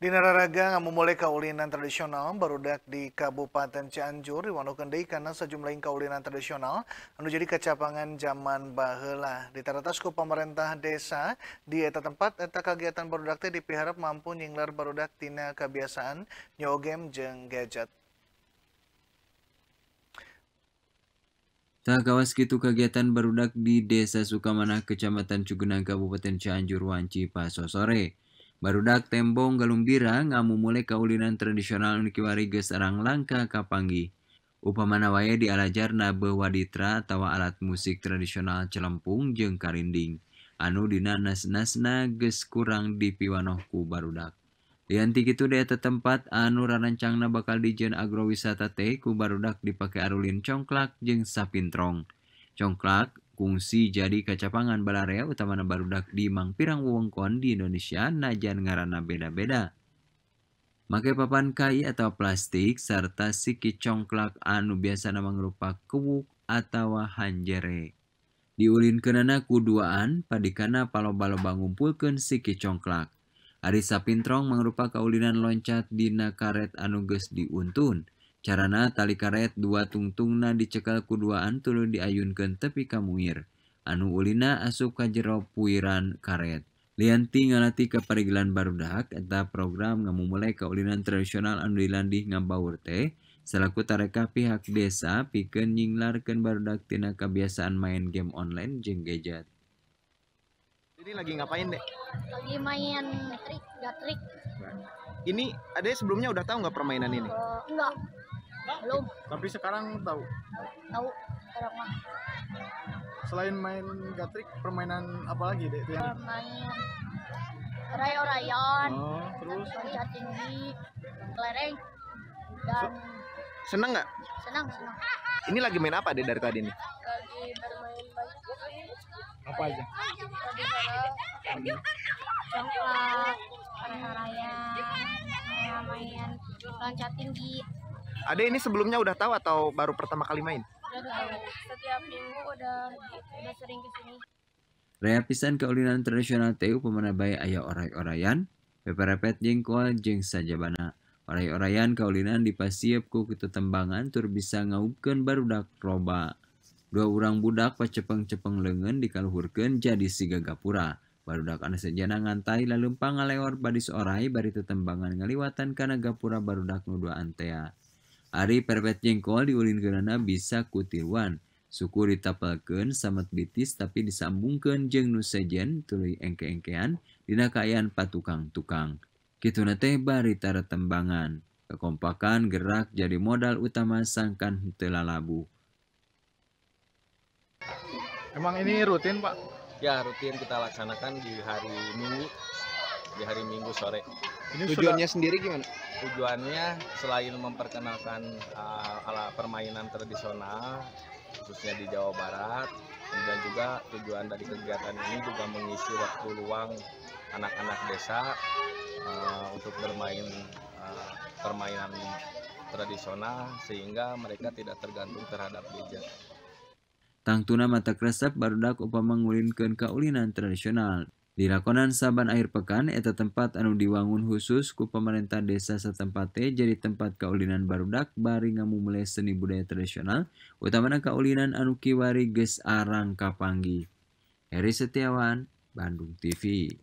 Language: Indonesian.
Di Nararaga, memulai kaulinan tradisional barudak di Kabupaten Cianjur diwanukendei karena sejumlah kaulinan tradisional anu jadi kecapangan zaman bahela. Di teratas ku pemerintah desa di eta tempat eta kegiatan barudak dipiharap mampu nyinglar barudak tina kebiasaan nyogem jeng gadget. Tak kawas gitu kegiatan barudak di Desa Sukamana, Kecamatan Cugenang, Kabupaten Cianjur, Wanci, Paso sore. barudak tembong galungbira kamu mulai kaulinan tradisional Nikiwari ge orangrang langka kapanggi upamanawae di alajarna bewaditra tawa alat musik tradisional Celmpung jeng karrinding anudina nasnasna ge kurang di piwanoku barudak ditik itu dia tet tempat anu rancngna bakal dijen agrowisata Teku barudak dipakai Arullin congklak jeng sappinrong conklak yang fungsi jadi kacapangan balaria utama baruudak di Mang Pirang wewengkon di Indonesia najan ngaana beda-beda. Makeai papan kayi atau plastik, serta siki congklak anugesana mengerupa kemuk atau hanjere. Diullin kenana kuduaan, padkana pal-balo bangumpul keun Siki conklak. Arisa Pintrong menrupa kaulinan loncat di naareet anuges diuntun. Carana tali karet dua tungtung nah dicekal kuduan Tuun diayunkan tepi kamuuir anu Ulina asuka jero pun karet Lianti ngalatih ke perigilan barudah enta program kamu mulai kaulinan tradisional Andri Landih ngambawurte selaku tareeka pihak desa pique nyinglarken baraktina kebiasaan main game online jenggadget jadi lagi ngapain de lagi main ini ada sebelumnya udah tahu nggak permainan ini eh, belum tapi sekarang tahu tahu sekarang mah selain main gatrik permainan apa lagi dek yang permainan rayon-rayon oh, terus loncat tinggi kelereng dan seneng nggak senang senang ini lagi main apa deh dari tadi nih lagi bermain banyak apa aja lagi congklak raya main loncat tinggi Ade ini sebelumnya udah tahu atau baru pertama kali main? Setiap minggu udah udah sering kesini. Rayar pisan keulinan tradisional TU pemanabaya ayah oray-orayan, peperepet jengkol jeng sajabana. Oray-orayan kaulinan dipasiep ku tetembangan tur bisa ngaubkeun barudak roba. Dua orang budak pas cepeng cepeng lengan dikaluhurkan jadi si gapura. Barudak anak sejana ngantai lalu pangalewar badis orai bari tetembangan ngaliwatan karena gapura barudak nu dua antea. Ari perpet jengkol diulinkeunana bisa ku Suku ditapelkeun samet bitis tapi disambungkan jeng nusajen sejen engke-engkean dina kaayaan patukang-tukang. Kituna nate bari tara tembangan. Kekompakan gerak jadi modal utama sangkan henteu labu Emang ini rutin, Pak? Ya, rutin kita laksanakan di hari Minggu Minggu sore. Ini Tujuannya sudah, sendiri gimana? Tujuannya selain memperkenalkan uh, ala permainan tradisional khususnya di Jawa Barat, dan juga tujuan dari kegiatan ini juga mengisi waktu luang anak-anak desa uh, untuk bermain uh, permainan tradisional sehingga mereka tidak tergantung terhadap gadget. Tangtuna mata kresep barudak upama ngulinkeun kaulinan tradisional di lakonan saban akhir pekan, eta tempat anu diwangun khusus ku pemerintah desa setempate jadi tempat kaulinan barudak bari ngamumule seni budaya tradisional, utamana kaulinan anu kiwari ges arang kapanggi. Heri Setiawan, Bandung TV.